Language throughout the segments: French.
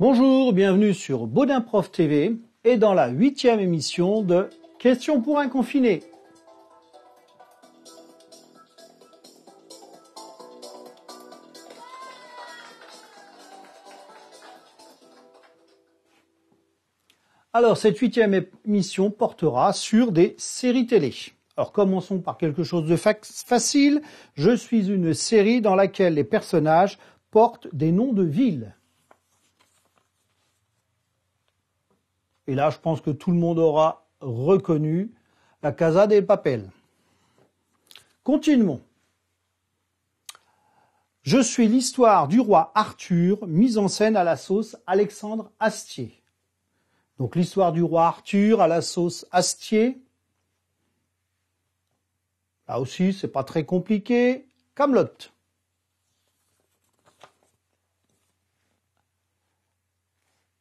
Bonjour, bienvenue sur Baudin Prof TV et dans la huitième émission de Questions pour un confiné. Alors cette huitième émission portera sur des séries télé. Alors commençons par quelque chose de facile. Je suis une série dans laquelle les personnages portent des noms de villes. Et là, je pense que tout le monde aura reconnu la Casa des Papel. Continuons. Je suis l'histoire du roi Arthur mise en scène à la sauce Alexandre Astier. Donc l'histoire du roi Arthur à la sauce Astier. Là aussi, c'est pas très compliqué. Camelot.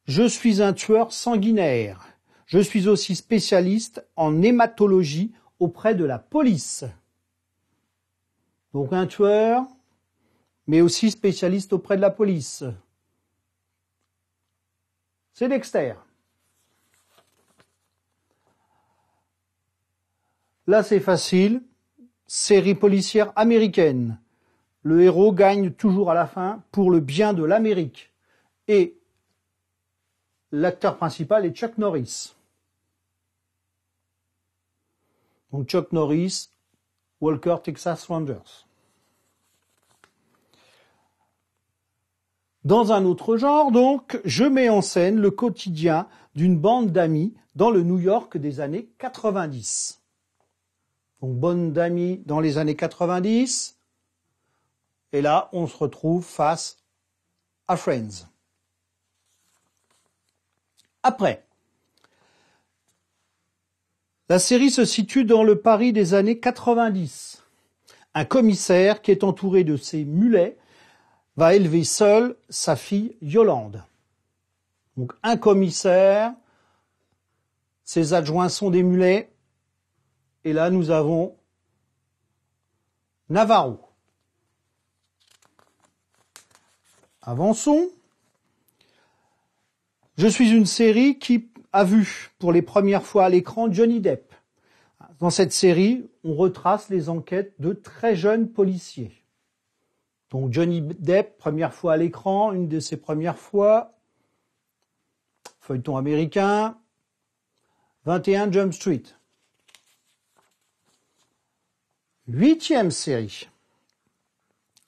Je suis un tueur sanguinaire. Je suis aussi spécialiste en hématologie auprès de la police. Donc un tueur, mais aussi spécialiste auprès de la police. C'est Dexter. Là, c'est facile. Série policière américaine. Le héros gagne toujours à la fin pour le bien de l'Amérique. Et L'acteur principal est Chuck Norris. Donc Chuck Norris, Walker Texas Rangers. Dans un autre genre, donc, je mets en scène le quotidien d'une bande d'amis dans le New York des années 90. Donc, bande d'amis dans les années 90. Et là, on se retrouve face à Friends après. La série se situe dans le Paris des années 90. Un commissaire, qui est entouré de ses mulets, va élever seul sa fille Yolande. Donc un commissaire, ses adjoints sont des mulets, et là nous avons Navarro. Avançons. Je suis une série qui a vu pour les premières fois à l'écran Johnny Depp. Dans cette série, on retrace les enquêtes de très jeunes policiers. Donc Johnny Depp, première fois à l'écran, une de ses premières fois, feuilleton américain, 21 Jump Street. Huitième série.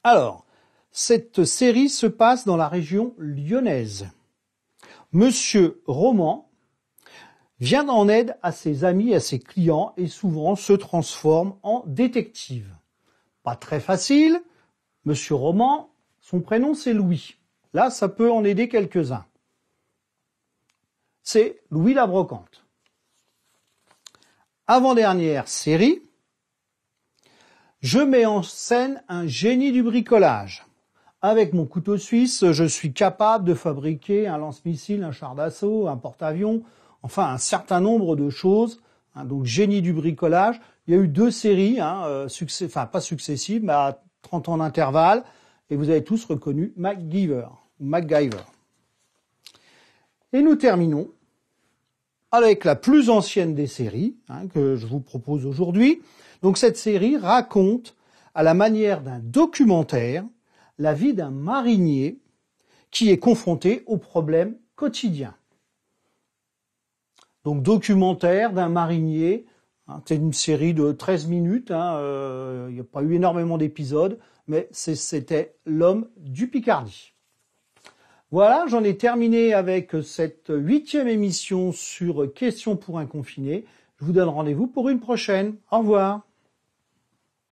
Alors, cette série se passe dans la région lyonnaise. Monsieur Roman vient en aide à ses amis, à ses clients et souvent se transforme en détective. Pas très facile. Monsieur Roman, son prénom c'est Louis. Là, ça peut en aider quelques-uns. C'est Louis la brocante. Avant-dernière série, je mets en scène un génie du bricolage. Avec mon couteau suisse, je suis capable de fabriquer un lance-missile, un char d'assaut, un porte-avions, enfin un certain nombre de choses. Hein, donc génie du bricolage. Il y a eu deux séries, hein, euh, enfin pas successives, mais à 30 ans d'intervalle, et vous avez tous reconnu MacGyver MacGyver. Et nous terminons avec la plus ancienne des séries hein, que je vous propose aujourd'hui. Donc cette série raconte, à la manière d'un documentaire, la vie d'un marinier qui est confronté aux problèmes quotidiens. Donc documentaire d'un marinier, hein, c'est une série de 13 minutes, hein, euh, il n'y a pas eu énormément d'épisodes, mais c'était l'homme du Picardie. Voilà, j'en ai terminé avec cette huitième émission sur Questions pour un confiné. Je vous donne rendez-vous pour une prochaine. Au revoir.